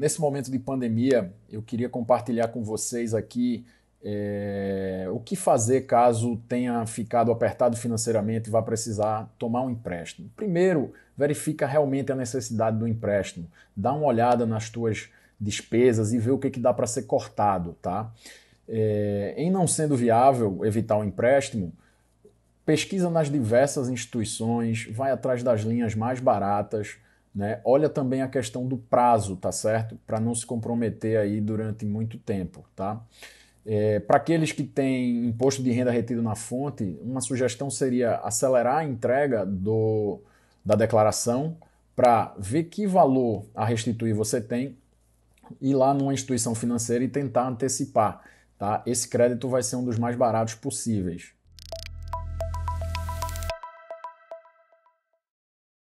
Nesse momento de pandemia, eu queria compartilhar com vocês aqui é, o que fazer caso tenha ficado apertado financeiramente e vá precisar tomar um empréstimo. Primeiro, verifica realmente a necessidade do empréstimo. Dá uma olhada nas tuas despesas e vê o que, que dá para ser cortado, tá? É, em não sendo viável evitar o empréstimo, pesquisa nas diversas instituições, vai atrás das linhas mais baratas, né? Olha também a questão do prazo, tá certo? Para não se comprometer aí durante muito tempo, tá? É, Para aqueles que têm imposto de renda retido na fonte, uma sugestão seria acelerar a entrega do, da declaração para ver que valor a restituir você tem, ir lá numa instituição financeira e tentar antecipar. Tá? Esse crédito vai ser um dos mais baratos possíveis.